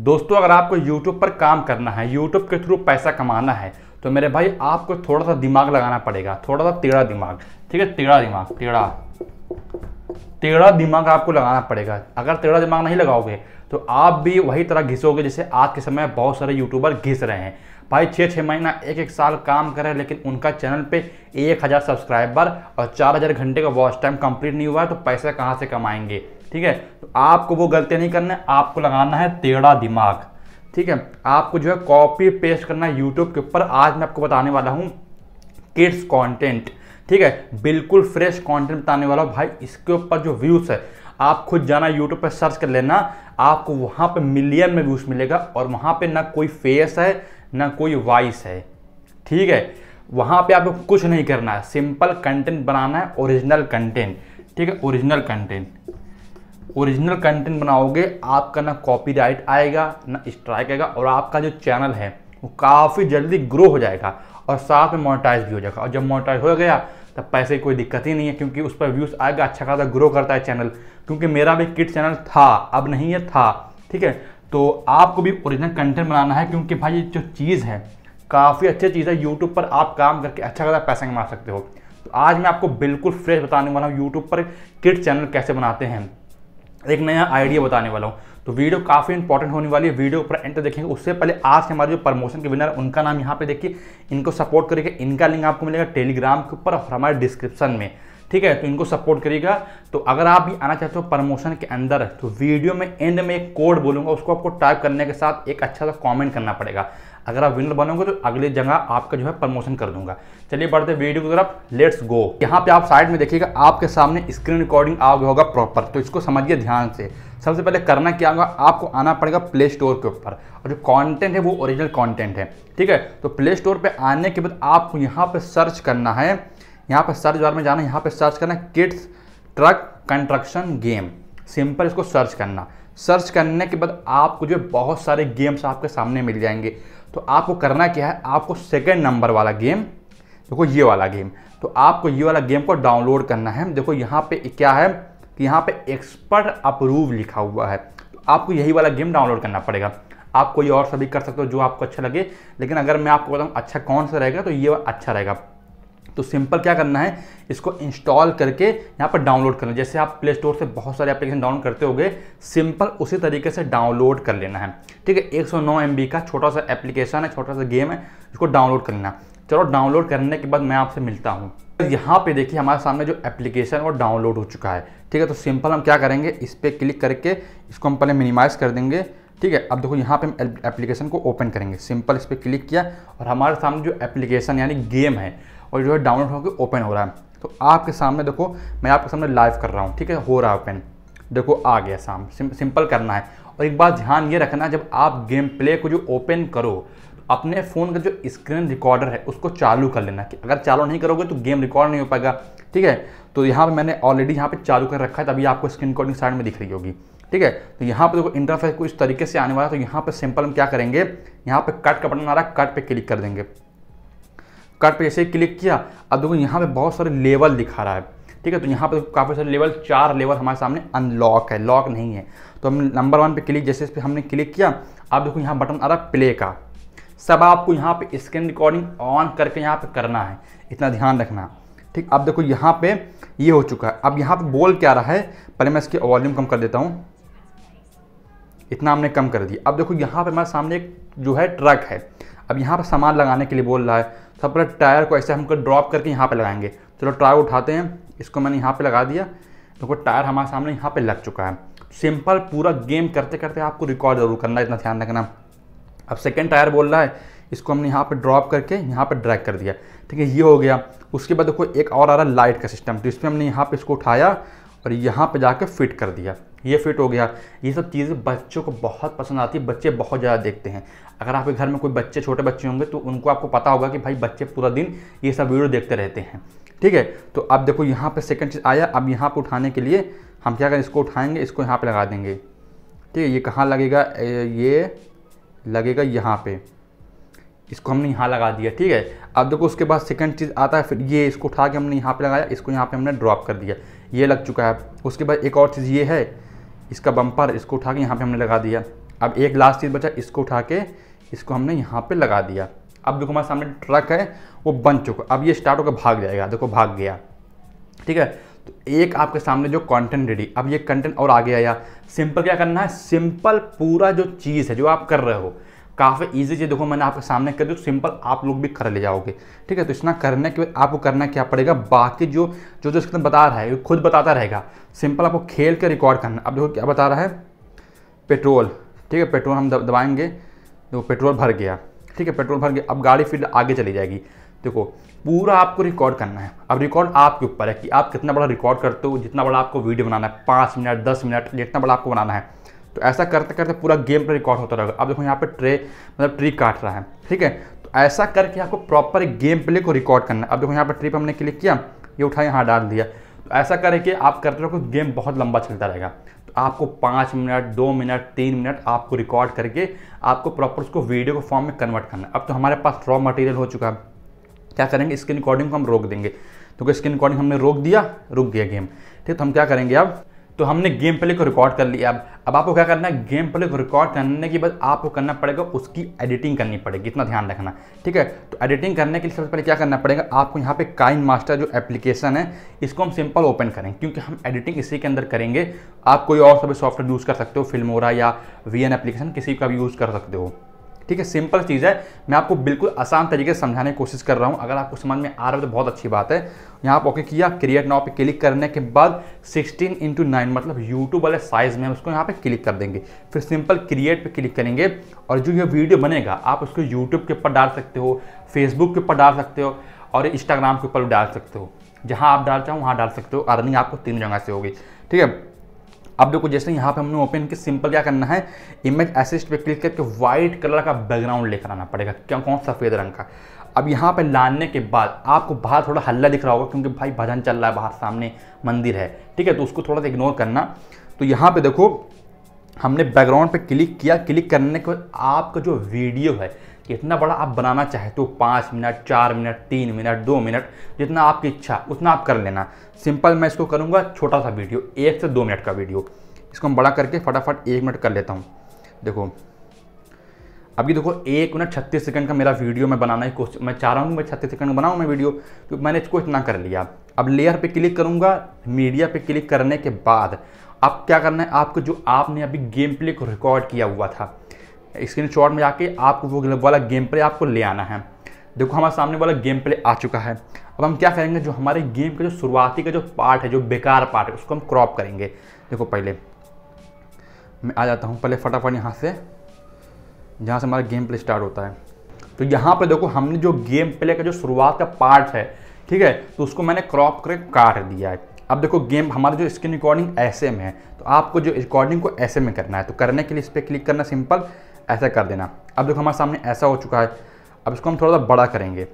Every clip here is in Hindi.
दोस्तों अगर आपको यूट्यूब पर काम करना है यूट्यूब के थ्रू पैसा कमाना है तो मेरे भाई आपको थोड़ा सा दिमाग लगाना पड़ेगा थोड़ा सा टेढ़ा दिमाग ठीक है टेढ़ा दिमाग टेढ़ा टेढ़ा दिमाग आपको लगाना पड़ेगा अगर टेढ़ा दिमाग नहीं लगाओगे तो आप भी वही तरह घिसोगे जैसे आज के समय बहुत सारे यूट्यूबर घिस रहे हैं भाई छः छः महीना एक एक साल काम कर रहे हैं लेकिन उनका चैनल पे एक हज़ार सब्सक्राइबर और चार हज़ार घंटे का वॉच टाइम कंप्लीट नहीं हुआ है तो पैसा कहाँ से कमाएंगे ठीक है तो आपको वो गलतियाँ नहीं करना है आपको लगाना है टेढ़ा दिमाग ठीक है आपको जो है कॉपी पेस्ट करना है यूट्यूब के ऊपर आज मैं आपको बताने वाला हूँ किड्स कंटेंट ठीक है बिल्कुल फ्रेश कंटेंट बताने वाला हूँ भाई इसके ऊपर जो व्यूज़ है आप खुद जाना यूट्यूब पर सर्च कर लेना आपको वहाँ पर मिलियन में व्यूज़ मिलेगा और वहाँ पर ना कोई फेस है ना कोई वॉइस है ठीक है वहाँ पे आपको कुछ नहीं करना है सिंपल कंटेंट बनाना है ओरिजिनल कंटेंट ठीक है ओरिजिनल कंटेंट ओरिजिनल कंटेंट बनाओगे आपका ना कॉपीराइट आएगा ना स्ट्राइक आएगा और आपका जो चैनल है वो काफ़ी जल्दी ग्रो हो जाएगा और साथ में मोनेटाइज भी हो जाएगा और जब मोनेटाइज हो गया तब पैसे की कोई दिक्कत ही नहीं है क्योंकि उस पर व्यूज़ आएगा अच्छा खासा ग्रो करता है चैनल क्योंकि मेरा भी किट चैनल था अब नहीं है था ठीक है तो आपको भी ओरिजिनल कंटेंट बनाना है क्योंकि भाई ये जो चीज़ है काफ़ी अच्छी चीज़ है यूट्यूब पर आप काम करके अच्छा खासा पैसा कमा सकते हो तो आज मैं आपको बिल्कुल फ्रेश बताने वाला हूँ यूट्यूब पर किट चैनल कैसे बनाते हैं एक नया आइडिया बताने वाला हूँ तो वीडियो काफ़ी इंपॉर्टेंट होने वाली है वीडियो पर एंटर देखेंगे उससे पहले आज के हमारे जो प्रमोशन के विनर उनका नाम यहाँ पे देखिए इनको सपोर्ट करेगा इनका लिंक आपको मिलेगा टेलीग्राम के ऊपर और हमारे डिस्क्रिप्शन में ठीक है तो इनको सपोर्ट करिएगा तो अगर आप भी आना चाहते हो प्रमोशन के अंदर तो वीडियो में एंड में एक कोड बोलूंगा उसको आपको टाइप करने के साथ एक अच्छा सा कॉमेंट करना पड़ेगा अगर आप विनर बनोगे तो अगली जगह आपका जो है प्रमोशन कर दूंगा चलिए बढ़ते वीडियो की तरफ लेट्स गो यहाँ पे आप साइड में देखिएगा आपके सामने स्क्रीन रिकॉर्डिंग आ गया होगा प्रॉपर तो इसको समझिए ध्यान से सबसे पहले करना क्या होगा आपको आना पड़ेगा प्ले स्टोर के ऊपर और जो कॉन्टेंट है वो ओरिजिनल कॉन्टेंट है ठीक है तो प्ले स्टोर पर आने के बाद आपको यहाँ पे सर्च करना है यहाँ पे सर्च बार में जाना है यहाँ पे सर्च करना है kids truck construction game simple इसको सर्च करना सर्च करने के बाद आपको जो बहुत सारे गेम्स आपके सामने मिल जाएंगे तो आपको करना क्या है आपको सेकेंड नंबर वाला गेम देखो ये वाला गेम तो आपको ये वाला गेम को डाउनलोड करना है देखो यहाँ पे क्या है कि यहाँ पे एक्सपर्ट अप्रूव लिखा हुआ है तो आपको यही वाला गेम डाउनलोड करना पड़ेगा आप कोई और सभी कर सकते हो जो आपको अच्छा लगे लेकिन अगर मैं आपको बताऊँ अच्छा कौन सा रहेगा तो ये अच्छा रहेगा तो सिंपल क्या करना है इसको इंस्टॉल करके यहाँ पर डाउनलोड करना जैसे आप प्ले स्टोर से बहुत सारे एप्लीकेशन डाउनलोड करते होगे सिंपल उसी तरीके से डाउनलोड कर लेना है ठीक है 109 सौ का छोटा सा एप्लीकेशन है छोटा सा गेम है इसको डाउनलोड कर लेना चलो डाउनलोड करने के बाद मैं आपसे मिलता हूँ तो यहाँ पे देखिए हमारे सामने जो एप्लीकेशन है वो डाउनलोड हो चुका है ठीक है तो सिंपल हम क्या करेंगे इस पर क्लिक करके इसको हम पहले मिनिमाइज़ कर देंगे ठीक है अब देखो यहाँ पे हम एप्लीकेशन को ओपन करेंगे सिंपल इस पर क्लिक किया और हमारे सामने जो एप्लीकेशन यानी गेम है और जो है डाउनलोड होकर ओपन हो रहा है तो आपके सामने देखो मैं आपके सामने लाइव कर रहा हूँ ठीक है हो रहा है ओपन देखो आ गया शाम सिंपल करना है और एक बात ध्यान ये रखना जब आप गेम प्ले को जो ओपन करो अपने फ़ोन का जो स्क्रीन रिकॉर्डर है उसको चालू कर लेना कि अगर चालू नहीं करोगे तो गेम रिकॉर्ड नहीं हो पाएगा ठीक है तो यहाँ पर मैंने ऑलरेडी यहाँ पर चालू कर रखा है तभी आपको स्क्रीन रिकॉर्डिंग साइड में दिख रही होगी ठीक है तो यहाँ पर देखो तो इंटरफेस इस तरीके से आने वाला है तो यहाँ पर सिंपल हम क्या करेंगे यहाँ पर कट का बटन आ रहा है कट पर क्लिक कर देंगे कट पे जैसे क्लिक किया अब देखो यहाँ पे बहुत सारे लेवल दिखा रहा है ठीक है तो यहाँ पे काफ़ी सारे लेवल चार लेवल हमारे सामने अनलॉक है लॉक नहीं है तो हम नंबर वन पे क्लिक जैसे इस पर हमने क्लिक किया अब देखो यहाँ बटन आ रहा प्ले का सब आपको यहाँ पे स्क्रीन रिकॉर्डिंग ऑन करके यहाँ पे करना है इतना ध्यान रखना ठीक अब देखो यहाँ पे ये यह हो चुका है अब यहाँ पे बोल क्या रहा है पहले मैं इसकी वॉल्यूम कम कर देता हूँ इतना हमने कम कर दिया अब देखो यहाँ पे हमारे सामने एक जो है ट्रक है अब यहाँ पर सामान लगाने के लिए बोल रहा है सब टायर को ऐसे हमको ड्रॉप करके यहाँ पर लगाएंगे चलो टायर उठाते हैं इसको मैंने यहाँ पर लगा दिया देखो टायर हमारे सामने यहाँ पर लग चुका है सिंपल पूरा गेम करते करते आपको रिकॉर्ड जरूर करना है इतना ध्यान रखना अब सेकेंड टायर बोल रहा है इसको हमने यहाँ पर ड्रॉप करके यहाँ पर ड्रैग कर दिया ठीक है ये हो गया उसके बाद देखो एक और आ रहा है लाइट का सिस्टम तो इसमें हमने यहाँ पर इसको उठाया और यहाँ पे जाके फिट कर दिया ये फिट हो गया ये सब चीज़ें बच्चों को बहुत पसंद आती है बच्चे बहुत ज़्यादा देखते हैं अगर आपके घर में कोई बच्चे छोटे बच्चे होंगे तो उनको आपको पता होगा कि भाई बच्चे पूरा दिन ये सब वीडियो देखते रहते हैं ठीक है तो अब देखो यहाँ पर सेकेंड चीज़ आया अब यहाँ पर उठाने के लिए हम क्या करें इसको उठाएँगे इसको यहाँ पर लगा देंगे ठीक है ये कहाँ लगेगा ये लगेगा यहाँ पर इसको हमने यहाँ लगा दिया ठीक है अब देखो उसके बाद सेकंड चीज़ आता है फिर ये इसको उठा के हमने यहाँ पे लगाया इसको यहाँ पे हमने ड्रॉप कर दिया ये लग चुका है उसके बाद एक और चीज़ ये है इसका बम्पर इसको उठा के यहाँ पे हमने लगा दिया अब एक लास्ट चीज़ बचा इसको उठा के इसको हमने यहाँ पर लगा दिया अब देखो हमारे सामने ट्रक है वो बन चुका अब ये स्टार्ट होकर भाग जाएगा देखो भाग गया ठीक है तो एक आपके सामने जो कंटेंट रेडी अब ये कंटेंट और आगे आया सिंपल क्या करना है सिंपल पूरा जो चीज़ है जो आप कर रहे हो काफ़ी ईजी चीज़ देखो मैंने आपके सामने कर दी सिंपल तो आप लोग भी कर ले जाओगे ठीक है तो इतना करने के बाद आपको करना क्या पड़ेगा बाकी जो जो जो इसके बता रहा है खुद बताता रहेगा सिंपल आपको खेल के रिकॉर्ड करना अब देखो क्या बता रहा है पेट्रोल ठीक है पेट्रोल हम दबाएंगे देखो तो पेट्रोल भर गया ठीक है पेट्रोल भर गया अब गाड़ी फिर आगे चली जाएगी देखो पूरा आपको रिकॉर्ड करना है अब रिकॉर्ड आपके ऊपर है कि आप कितना बड़ा रिकॉर्ड करते हो जितना बड़ा आपको वीडियो बनाना है पाँच मिनट दस मिनट जितना बड़ा आपको बनाना है तो ऐसा करते करते पूरा गेम पर रिकॉर्ड होता रहेगा अब देखो यहाँ पे ट्रे मतलब ट्री काट रहा है ठीक है तो ऐसा करके आपको प्रॉपर गेम प्ले को रिकॉर्ड करना है अब देखो यहाँ पर ट्री पर हमने क्लिक किया ये उठा यहाँ डाल दिया तो ऐसा करके आप करते रहो गेम बहुत लंबा चलता रहेगा तो आपको पाँच मिनट दो मिनट तीन मिनट आपको रिकॉर्ड करके आपको प्रॉपर उसको वीडियो को फॉर्म में कन्वर्ट करना है अब तो हमारे पास रॉ मटेरियल हो चुका है क्या करेंगे स्क्रीन रिकॉर्डिंग को हम रोक देंगे तो स्क्रीन रिकॉर्डिंग हमने रोक दिया रुक गया गेम ठीक तो हम क्या करेंगे अब तो हमने गेम प्ले को रिकॉर्ड कर लिया अब अब आपको क्या करना है गेम प्ले को रिकॉर्ड करने के बाद आपको करना पड़ेगा उसकी एडिटिंग करनी पड़ेगी इतना ध्यान रखना ठीक है तो एडिटिंग करने के लिए सबसे पहले क्या करना पड़ेगा आपको यहाँ पे काइन मास्टर जो एप्लीकेशन है इसको हम सिंपल ओपन करें क्योंकि हम एडिटिंग इसी के अंदर करेंगे आप कोई और सभी सॉफ्टवेयर यूज़ कर सकते हो फिल्मोरा या वी एप्लीकेशन किसी का भी यूज़ कर सकते हो ठीक है सिंपल चीज़ है मैं आपको बिल्कुल आसान तरीके से समझाने की कोशिश कर रहा हूँ अगर आपको समझ में आ रहा है तो बहुत अच्छी बात है यहाँ आप ओके किया क्रिएट नाव पे क्लिक करने के बाद 16 इंटू नाइन मतलब यूट्यूब वाले साइज़ में हम उसको यहाँ पे क्लिक कर देंगे फिर सिंपल क्रिएट पे क्लिक करेंगे और जो ये वीडियो बनेगा आप उसको यूट्यूब के ऊपर डाल सकते हो फेसबुक के ऊपर डाल सकते हो और इंस्टाग्राम के ऊपर डाल सकते हो जहाँ आप डाल चाहो वहाँ डाल सकते हो अर्निंग आपको तीन जगह से होगी ठीक है अब देखो जैसे यहाँ पे हमने ओपन की सिंपल क्या करना है इमेज असिस्ट पे क्लिक करके वाइट कलर का बैकग्राउंड लेकर आना पड़ेगा क्यों कौन सफ़ेद रंग का अब यहाँ पे लाने के बाद आपको बाहर थोड़ा हल्ला दिख रहा होगा क्योंकि भाई भजन चल रहा है बाहर सामने मंदिर है ठीक है तो उसको थोड़ा सा इग्नोर करना तो यहाँ पे देखो हमने बैकग्राउंड पे क्लिक किया क्लिक करने के बाद आपका जो वीडियो है कितना बड़ा आप बनाना चाहे तो पाँच मिनट चार मिनट तीन मिनट दो मिनट जितना आपकी इच्छा उतना आप कर लेना सिंपल मैं इसको करूँगा छोटा सा वीडियो एक से दो मिनट का वीडियो इसको हम बड़ा करके फटाफट एक मिनट कर लेता हूँ देखो अभी देखो एक मिनट छत्तीस सेकंड का मेरा वीडियो मैं बनाना ही कोशिश मैं चाह रहा हूँ मैं छत्तीस सेकंड का बनाऊँ मैं वीडियो तो मैंने इसको इतना कर लिया अब लेयर पे क्लिक करूँगा मीडिया पे क्लिक करने के बाद अब क्या करना है आपको जो आपने अभी गेम प्ले को रिकॉर्ड किया हुआ था स्क्रीन शॉट में जाके आपको वो वाला गेम प्ले आपको ले आना है देखो हमारे सामने वाला गेम प्ले आ चुका है अब हम क्या करेंगे जो हमारे गेम का जो शुरुआती का जो पार्ट है जो बेकार पार्ट है उसको हम क्रॉप करेंगे देखो पहले मैं आ जाता हूँ पहले फटाफट यहाँ से जहाँ से हमारा गेम प्ले स्टार्ट होता है तो यहाँ पर देखो हमने जो गेम प्ले का जो शुरुआत का पार्ट है ठीक है तो उसको मैंने क्रॉप करके काट दिया है अब देखो गेम हमारा जो स्क्रीन रिकॉर्डिंग ऐसे में है तो आपको जो रिकॉर्डिंग को ऐसे में करना है तो करने के लिए इस पर क्लिक करना सिंपल ऐसा कर देना अब देखो हमारे सामने ऐसा हो चुका है अब इसको हम थोड़ा सा बड़ा करेंगे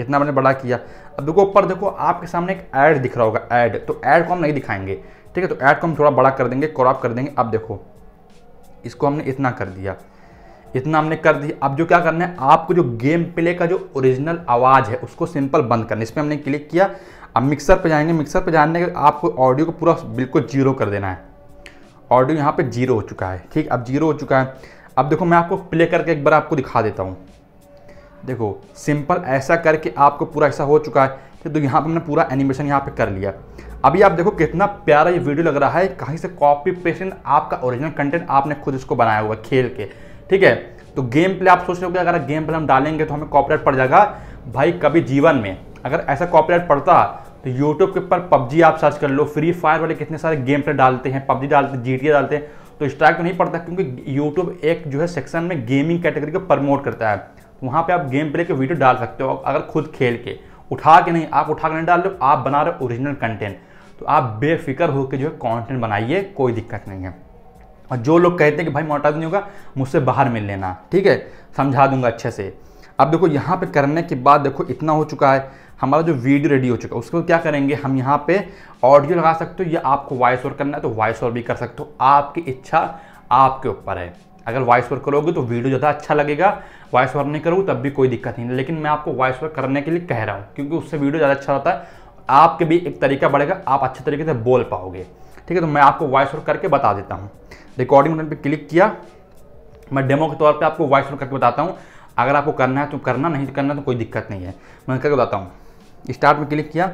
इतना हमने बड़ा किया अब देखो ऊपर देखो आपके सामने एक ऐड दिख रहा होगा ऐड तो ऐड को हम नहीं दिखाएंगे ठीक है तो ऐड को हम थोड़ा बड़ा कर देंगे क्रॉप कर देंगे अब देखो इसको हमने इतना कर दिया इतना हमने कर दिया अब जो क्या करना है आपको जो गेम प्ले का जो ओरिजिनल आवाज़ है उसको सिंपल बंद करना इस पर हमने क्लिक किया अब मिक्सर पर जाएंगे मिक्सर पर जाने के आपको ऑडियो को पूरा बिल्कुल जीरो कर देना है ऑडियो यहाँ पर जीरो हो चुका है ठीक अब जीरो हो चुका है अब देखो मैं आपको प्ले करके एक बार आपको दिखा देता हूँ देखो सिंपल ऐसा करके आपको पूरा ऐसा हो चुका है तो, तो यहाँ पर हमने पूरा एनिमेशन यहाँ पे कर लिया अभी आप देखो कितना प्यारा ये वीडियो लग रहा है कहीं से कॉपी पेस्ट आपका ओरिजिनल कंटेंट आपने खुद इसको बनाया हुआ खेल के ठीक है तो गेम प्ले आप सोच रहे हो कि अगर गेम प्ले हम डालेंगे तो हमें कॉपीराइट पड़ जाएगा भाई कभी जीवन में अगर ऐसा कॉपीराइट पड़ता तो यूट्यूब के ऊपर पबजी आप सर्च कर लो फ्री फायर वाले कितने सारे गेम प्ले डालते हैं पबजी डालते हैं जी डालते हैं तो स्ट्राइक तो नहीं पड़ता क्योंकि यूट्यूब एक जो है सेक्शन में गेमिंग कैटेगरी को प्रमोट करता है तो वहाँ पर आप गेम प्ले के वीडियो डाल सकते हो अगर खुद खेल के उठा के नहीं आप उठा के नहीं डाल रहे हो आप बना रहे हो ओरिजिनल कंटेंट तो आप बेफिक्र होकर जो है कॉन्टेंट बनाइए कोई दिक्कत नहीं है और जो लोग कहते हैं कि भाई मोटा नहीं होगा मुझसे बाहर मिल लेना ठीक है समझा दूंगा अच्छे से अब देखो यहाँ पे करने के बाद देखो इतना हो चुका है हमारा जो वीडियो रेडी हो चुका है उसको क्या करेंगे हम यहाँ पे ऑडियो लगा सकते हो या आपको वॉइस ओवर करना है तो वॉइस ओवर भी कर सकते हो आपकी इच्छा आपके ऊपर है अगर वॉइस ओवर करोगे तो वीडियो ज़्यादा अच्छा लगेगा वॉइस ओवर नहीं करोगे तब भी कोई दिक्कत नहीं लेकिन मैं आपको वॉइस ओवर करने के लिए कह रहा हूँ क्योंकि उससे वीडियो ज़्यादा अच्छा होता है आपके भी एक तरीका बढ़ेगा आप अच्छे तरीके से बोल पाओगे ठीक है तो मैं आपको वॉइस ओवर करके बता देता हूँ रिकॉर्डिंग बटन पर क्लिक किया मैं डेमो के तौर पर आपको वॉइस ओवर करके बताता हूँ अगर आपको करना है तो करना नहीं तो करना तो कोई दिक्कत नहीं है मैं करके बताता हूँ स्टार्ट में क्लिक किया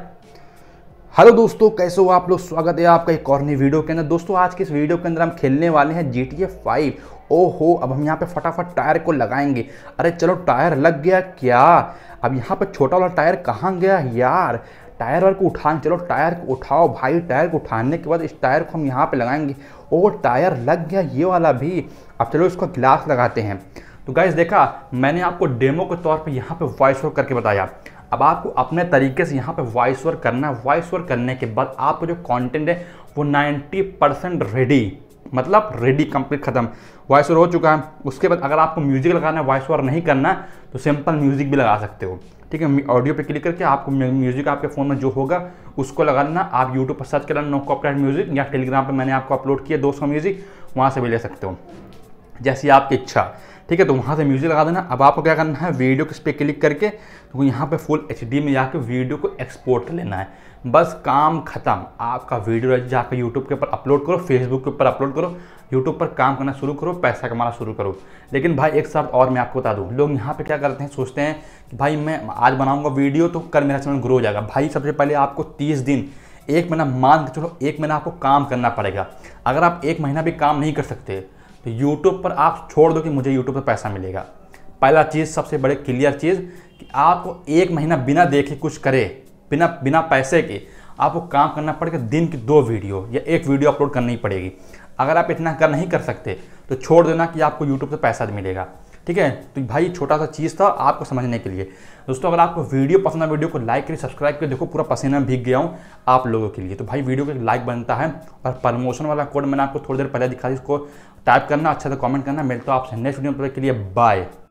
हेलो दोस्तों कैसे हो आप लोग स्वागत है आपका एक और नई वीडियो के अंदर दोस्तों आज के इस वीडियो के अंदर हम खेलने वाले हैं जी टी ए फाइव हो अब हम यहाँ पे फटाफट टायर को लगाएंगे अरे चलो टायर लग गया क्या अब यहाँ पर छोटा वाला टायर कहाँ गया यार टायर वायर को उठा चलो टायर को उठाओ भाई टायर को उठाने के बाद इस टायर को हम यहाँ पे लगाएंगे ओ टायर लग गया ये वाला भी अब चलो इसका ग्लास लगाते हैं तो गाइज देखा मैंने आपको डेमो के तौर पर यहाँ पर वॉइस ओवर करके बताया अब आपको अपने तरीके से यहाँ पे वॉइस वर्क करना है वॉइस वर्क करने के बाद आपका जो कंटेंट है वो 90 परसेंट रेडी मतलब रेडी कंप्लीट खत्म वॉइस ओवर हो चुका है उसके बाद अगर आपको म्यूजिक लगाना है वॉइस ओवर नहीं करना है तो सिंपल म्यूजिक भी लगा सकते हो ठीक है ऑडियो पे क्लिक करके आपको म्यूजिक आपके फ़ोन में जो होगा उसको लगाना आप यूट्यूब पर सर्च करना नो कॉपरेट म्यूजिक या टेलीग्राम पर मैंने आपको अपलोड किया दो म्यूजिक वहाँ से भी ले सकते हो जैसी आपकी इच्छा ठीक है तो वहाँ से म्यूजिक लगा देना अब आपको क्या करना है वीडियो किस पर क्लिक करके तो यहाँ पे फुल एच में जाके वीडियो को एक्सपोर्ट कर लेना है बस काम खत्म आपका वीडियो जाकर यूट्यूब के ऊपर अपलोड करो फेसबुक के ऊपर अपलोड करो यूट्यूब पर काम करना शुरू करो पैसा कमाना शुरू करो लेकिन भाई एक साथ और मैं आपको बता दूँ लोग यहाँ पे क्या करते हैं सोचते हैं कि भाई मैं आज बनाऊँगा वीडियो तो कल मेरा चैनल ग्रो हो जाएगा भाई सबसे पहले आपको तीस दिन एक महीना मान के चलो एक महीना आपको काम करना पड़ेगा अगर आप एक महीना भी काम नहीं कर सकते तो यूट्यूब पर आप छोड़ दो कि मुझे यूट्यूब पर पैसा मिलेगा पहला चीज़ सबसे बड़े क्लियर चीज़ कि आपको एक महीना बिना देखे कुछ करे बिना बिना पैसे के आपको काम करना पड़ेगा दिन की दो वीडियो या एक वीडियो अपलोड करनी पड़ेगी अगर आप इतना कर नहीं कर सकते तो छोड़ देना कि आपको यूट्यूब से पैसा मिलेगा ठीक है तो भाई छोटा सा चीज़ था आपको समझने के लिए दोस्तों अगर आपको वीडियो पसंद है वीडियो को लाइक करिए सब्सक्राइब करिए देखो पूरा पसीना भीग गया हूँ आप लोगों के लिए तो भाई वीडियो को लाइक बनता है और प्रमोशन वाला कोड मैंने आपको थोड़ी देर पहले दिखा दी उसको टाइप करना अच्छा से कॉमेंट करना मिलता तो आपसे नेक्स्ट वीडियो के लिए बाय